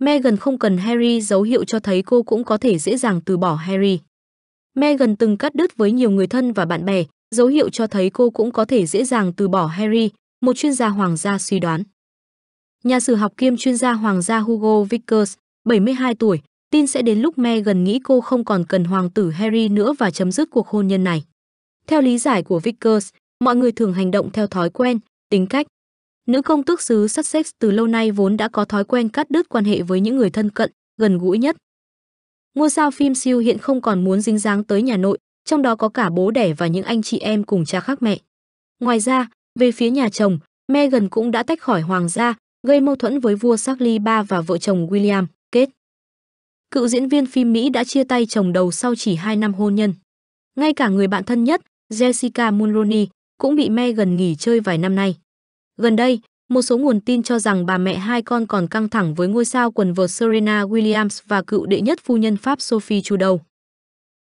Meghan không cần Harry dấu hiệu cho thấy cô cũng có thể dễ dàng từ bỏ Harry. Meghan từng cắt đứt với nhiều người thân và bạn bè, dấu hiệu cho thấy cô cũng có thể dễ dàng từ bỏ Harry, một chuyên gia hoàng gia suy đoán. Nhà sử học kiêm chuyên gia hoàng gia Hugo Vickers, 72 tuổi, tin sẽ đến lúc Meghan nghĩ cô không còn cần hoàng tử Harry nữa và chấm dứt cuộc hôn nhân này. Theo lý giải của Vickers, mọi người thường hành động theo thói quen, tính cách, Nữ công tước xứ Sussex từ lâu nay vốn đã có thói quen cắt đứt quan hệ với những người thân cận, gần gũi nhất. Ngôi sao phim siêu hiện không còn muốn dính dáng tới nhà nội, trong đó có cả bố đẻ và những anh chị em cùng cha khác mẹ. Ngoài ra, về phía nhà chồng, Meghan cũng đã tách khỏi hoàng gia, gây mâu thuẫn với vua Charles III và vợ chồng William, kết. Cựu diễn viên phim Mỹ đã chia tay chồng đầu sau chỉ 2 năm hôn nhân. Ngay cả người bạn thân nhất, Jessica Mulroney, cũng bị Meghan nghỉ chơi vài năm nay. Gần đây, một số nguồn tin cho rằng bà mẹ hai con còn căng thẳng với ngôi sao quần vợt Serena Williams và cựu đệ nhất phu nhân Pháp Sophie Trudeau.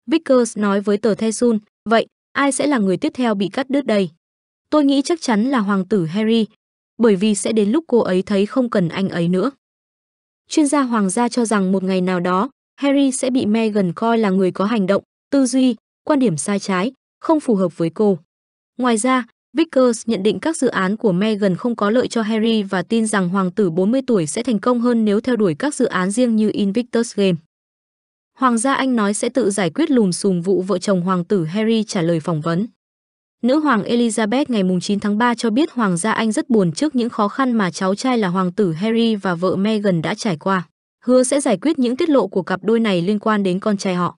Vickers nói với tờ The Sun, vậy ai sẽ là người tiếp theo bị cắt đứt đây? Tôi nghĩ chắc chắn là hoàng tử Harry, bởi vì sẽ đến lúc cô ấy thấy không cần anh ấy nữa. Chuyên gia hoàng gia cho rằng một ngày nào đó, Harry sẽ bị Meghan coi là người có hành động, tư duy, quan điểm sai trái, không phù hợp với cô. Ngoài ra, Vickers nhận định các dự án của Meghan không có lợi cho Harry và tin rằng hoàng tử 40 tuổi sẽ thành công hơn nếu theo đuổi các dự án riêng như Invictus Game. Hoàng gia Anh nói sẽ tự giải quyết lùm xùm vụ vợ chồng hoàng tử Harry trả lời phỏng vấn. Nữ hoàng Elizabeth ngày 9 tháng 3 cho biết hoàng gia Anh rất buồn trước những khó khăn mà cháu trai là hoàng tử Harry và vợ Meghan đã trải qua. Hứa sẽ giải quyết những tiết lộ của cặp đôi này liên quan đến con trai họ.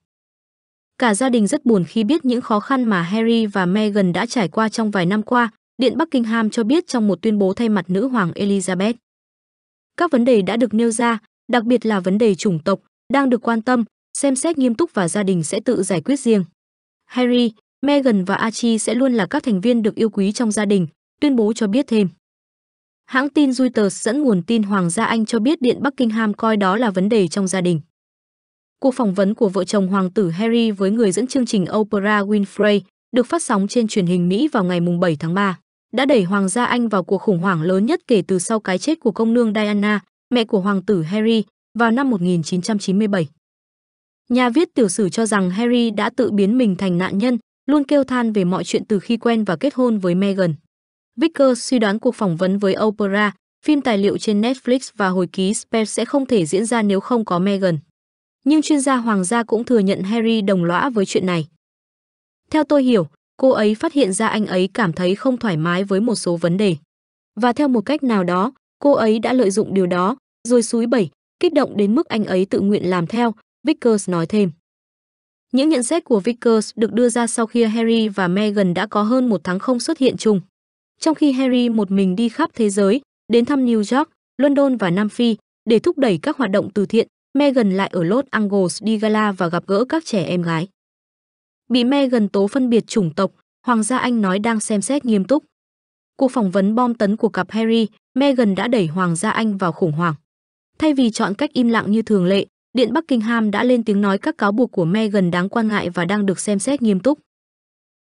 Cả gia đình rất buồn khi biết những khó khăn mà Harry và Meghan đã trải qua trong vài năm qua, Điện Buckingham cho biết trong một tuyên bố thay mặt nữ hoàng Elizabeth. Các vấn đề đã được nêu ra, đặc biệt là vấn đề chủng tộc, đang được quan tâm, xem xét nghiêm túc và gia đình sẽ tự giải quyết riêng. Harry, Meghan và Archie sẽ luôn là các thành viên được yêu quý trong gia đình, tuyên bố cho biết thêm. Hãng tin Reuters dẫn nguồn tin Hoàng gia Anh cho biết Điện Buckingham coi đó là vấn đề trong gia đình. Cuộc phỏng vấn của vợ chồng hoàng tử Harry với người dẫn chương trình Oprah Winfrey được phát sóng trên truyền hình Mỹ vào ngày 7 tháng 3, đã đẩy Hoàng gia Anh vào cuộc khủng hoảng lớn nhất kể từ sau cái chết của công nương Diana, mẹ của hoàng tử Harry, vào năm 1997. Nhà viết tiểu sử cho rằng Harry đã tự biến mình thành nạn nhân, luôn kêu than về mọi chuyện từ khi quen và kết hôn với Meghan. Vicker suy đoán cuộc phỏng vấn với Oprah, phim tài liệu trên Netflix và hồi ký Spare sẽ không thể diễn ra nếu không có Meghan nhưng chuyên gia hoàng gia cũng thừa nhận Harry đồng lõa với chuyện này. Theo tôi hiểu, cô ấy phát hiện ra anh ấy cảm thấy không thoải mái với một số vấn đề. Và theo một cách nào đó, cô ấy đã lợi dụng điều đó, rồi súi bẩy, kích động đến mức anh ấy tự nguyện làm theo, Vickers nói thêm. Những nhận xét của Vickers được đưa ra sau khi Harry và Meghan đã có hơn một tháng không xuất hiện chung. Trong khi Harry một mình đi khắp thế giới, đến thăm New York, London và Nam Phi để thúc đẩy các hoạt động từ thiện, Megan lại ở Los Angeles đi gala và gặp gỡ các trẻ em gái. Bị Megan tố phân biệt chủng tộc, Hoàng gia Anh nói đang xem xét nghiêm túc. Cuộc phỏng vấn bom tấn của cặp Harry, Meghan đã đẩy Hoàng gia Anh vào khủng hoảng. Thay vì chọn cách im lặng như thường lệ, Điện Buckingham đã lên tiếng nói các cáo buộc của Meghan đáng quan ngại và đang được xem xét nghiêm túc.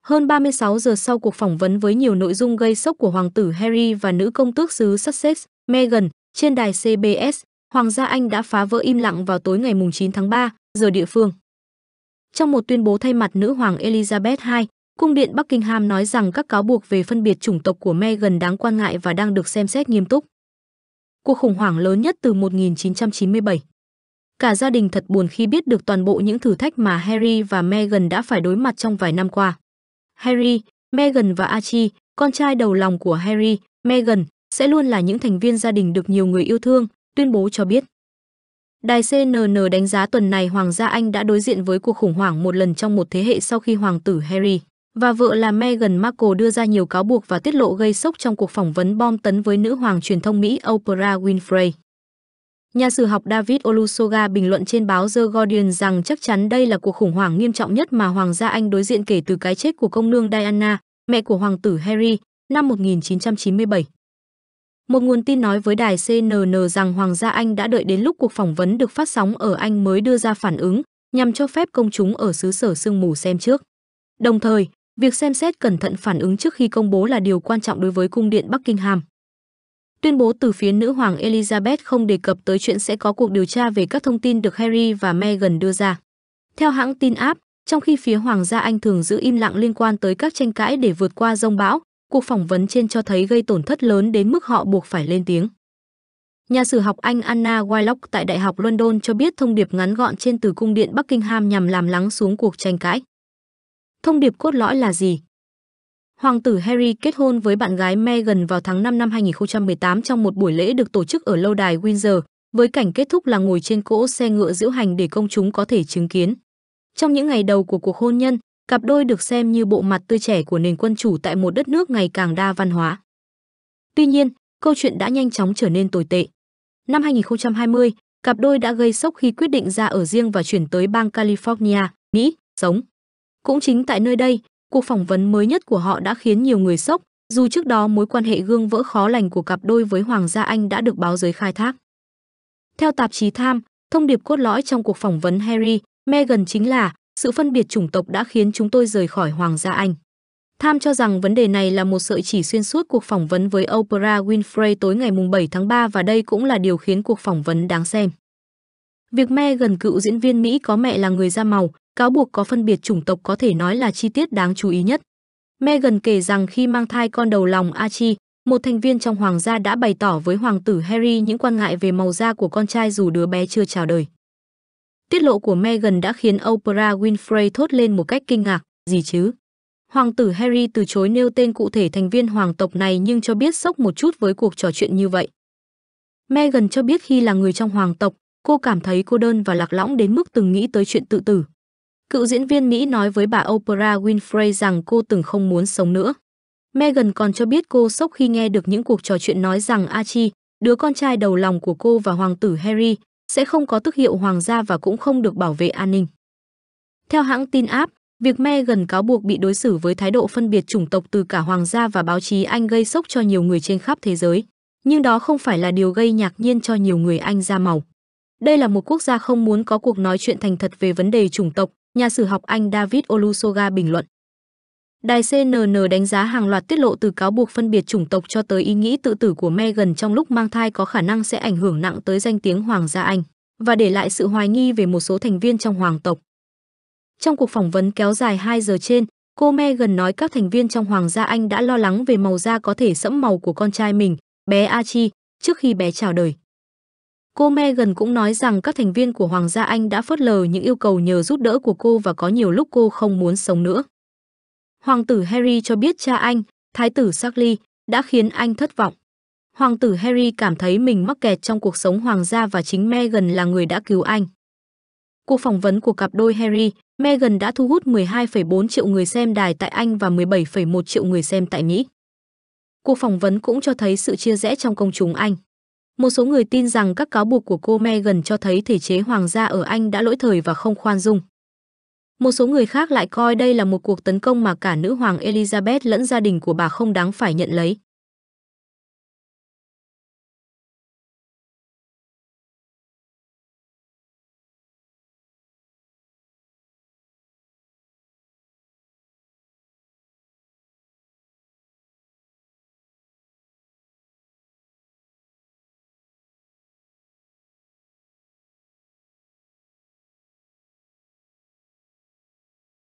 Hơn 36 giờ sau cuộc phỏng vấn với nhiều nội dung gây sốc của hoàng tử Harry và nữ công tước xứ Sussex, Meghan, trên đài CBS, Hoàng gia Anh đã phá vỡ im lặng vào tối ngày 9 tháng 3, giờ địa phương. Trong một tuyên bố thay mặt nữ hoàng Elizabeth II, cung điện Buckingham nói rằng các cáo buộc về phân biệt chủng tộc của Meghan đáng quan ngại và đang được xem xét nghiêm túc. Cuộc khủng hoảng lớn nhất từ 1997. Cả gia đình thật buồn khi biết được toàn bộ những thử thách mà Harry và Meghan đã phải đối mặt trong vài năm qua. Harry, Meghan và Archie, con trai đầu lòng của Harry, Meghan, sẽ luôn là những thành viên gia đình được nhiều người yêu thương, tuyên bố cho biết. Đài CNN đánh giá tuần này Hoàng gia Anh đã đối diện với cuộc khủng hoảng một lần trong một thế hệ sau khi Hoàng tử Harry và vợ là Meghan Markle đưa ra nhiều cáo buộc và tiết lộ gây sốc trong cuộc phỏng vấn bom tấn với nữ hoàng truyền thông Mỹ Oprah Winfrey. Nhà sử học David Olusoga bình luận trên báo The Guardian rằng chắc chắn đây là cuộc khủng hoảng nghiêm trọng nhất mà Hoàng gia Anh đối diện kể từ cái chết của công nương Diana, mẹ của Hoàng tử Harry, năm 1997. Một nguồn tin nói với đài CNN rằng Hoàng gia Anh đã đợi đến lúc cuộc phỏng vấn được phát sóng ở Anh mới đưa ra phản ứng, nhằm cho phép công chúng ở xứ sở sương mù xem trước. Đồng thời, việc xem xét cẩn thận phản ứng trước khi công bố là điều quan trọng đối với cung điện Buckingham. Tuyên bố từ phía nữ hoàng Elizabeth không đề cập tới chuyện sẽ có cuộc điều tra về các thông tin được Harry và Meghan đưa ra. Theo hãng tin áp, trong khi phía hoàng gia Anh thường giữ im lặng liên quan tới các tranh cãi để vượt qua rông bão, cuộc phỏng vấn trên cho thấy gây tổn thất lớn đến mức họ buộc phải lên tiếng. Nhà sử học Anh Anna Wylock tại Đại học London cho biết thông điệp ngắn gọn trên từ cung điện Buckingham nhằm làm lắng xuống cuộc tranh cãi. Thông điệp cốt lõi là gì? Hoàng tử Harry kết hôn với bạn gái Meghan vào tháng 5 năm 2018 trong một buổi lễ được tổ chức ở lâu đài Windsor, với cảnh kết thúc là ngồi trên cỗ xe ngựa diễu hành để công chúng có thể chứng kiến. Trong những ngày đầu của cuộc hôn nhân, cặp đôi được xem như bộ mặt tươi trẻ của nền quân chủ tại một đất nước ngày càng đa văn hóa. Tuy nhiên, câu chuyện đã nhanh chóng trở nên tồi tệ. Năm 2020, cặp đôi đã gây sốc khi quyết định ra ở riêng và chuyển tới bang California, Mỹ, sống. Cũng chính tại nơi đây, cuộc phỏng vấn mới nhất của họ đã khiến nhiều người sốc, dù trước đó mối quan hệ gương vỡ khó lành của cặp đôi với Hoàng gia Anh đã được báo giới khai thác. Theo tạp chí tham, thông điệp cốt lõi trong cuộc phỏng vấn Harry, Meghan chính là sự phân biệt chủng tộc đã khiến chúng tôi rời khỏi Hoàng gia Anh. Tham cho rằng vấn đề này là một sợi chỉ xuyên suốt cuộc phỏng vấn với Oprah Winfrey tối ngày 7 tháng 3 và đây cũng là điều khiến cuộc phỏng vấn đáng xem. Việc me gần cựu diễn viên Mỹ có mẹ là người da màu, cáo buộc có phân biệt chủng tộc có thể nói là chi tiết đáng chú ý nhất. Meghan kể rằng khi mang thai con đầu lòng Archie, một thành viên trong hoàng gia đã bày tỏ với hoàng tử Harry những quan ngại về màu da của con trai dù đứa bé chưa chào đời. Tiết lộ của Meghan đã khiến Oprah Winfrey thốt lên một cách kinh ngạc, gì chứ? Hoàng tử Harry từ chối nêu tên cụ thể thành viên hoàng tộc này nhưng cho biết sốc một chút với cuộc trò chuyện như vậy. Meghan cho biết khi là người trong hoàng tộc, cô cảm thấy cô đơn và lạc lõng đến mức từng nghĩ tới chuyện tự tử. Cựu diễn viên Mỹ nói với bà Oprah Winfrey rằng cô từng không muốn sống nữa. Meghan còn cho biết cô sốc khi nghe được những cuộc trò chuyện nói rằng Archie, đứa con trai đầu lòng của cô và hoàng tử Harry, sẽ không có tước hiệu hoàng gia và cũng không được bảo vệ an ninh. Theo hãng tin áp, việc Me gần cáo buộc bị đối xử với thái độ phân biệt chủng tộc từ cả hoàng gia và báo chí Anh gây sốc cho nhiều người trên khắp thế giới. Nhưng đó không phải là điều gây ngạc nhiên cho nhiều người Anh da màu. Đây là một quốc gia không muốn có cuộc nói chuyện thành thật về vấn đề chủng tộc, nhà sử học Anh David Olusoga bình luận. Đài CNN đánh giá hàng loạt tiết lộ từ cáo buộc phân biệt chủng tộc cho tới ý nghĩ tự tử của Meghan trong lúc mang thai có khả năng sẽ ảnh hưởng nặng tới danh tiếng Hoàng gia Anh và để lại sự hoài nghi về một số thành viên trong hoàng tộc. Trong cuộc phỏng vấn kéo dài 2 giờ trên, cô Meghan nói các thành viên trong Hoàng gia Anh đã lo lắng về màu da có thể sẫm màu của con trai mình, bé Archie, trước khi bé chào đời. Cô Meghan cũng nói rằng các thành viên của Hoàng gia Anh đã phớt lờ những yêu cầu nhờ giúp đỡ của cô và có nhiều lúc cô không muốn sống nữa. Hoàng tử Harry cho biết cha anh, Thái tử Charles, đã khiến anh thất vọng. Hoàng tử Harry cảm thấy mình mắc kẹt trong cuộc sống hoàng gia và chính Meghan là người đã cứu anh. Cuộc phỏng vấn của cặp đôi Harry, Meghan đã thu hút 12,4 triệu người xem đài tại Anh và 17,1 triệu người xem tại Mỹ. Cuộc phỏng vấn cũng cho thấy sự chia rẽ trong công chúng Anh. Một số người tin rằng các cáo buộc của cô Meghan cho thấy thể chế hoàng gia ở Anh đã lỗi thời và không khoan dung. Một số người khác lại coi đây là một cuộc tấn công mà cả nữ hoàng Elizabeth lẫn gia đình của bà không đáng phải nhận lấy.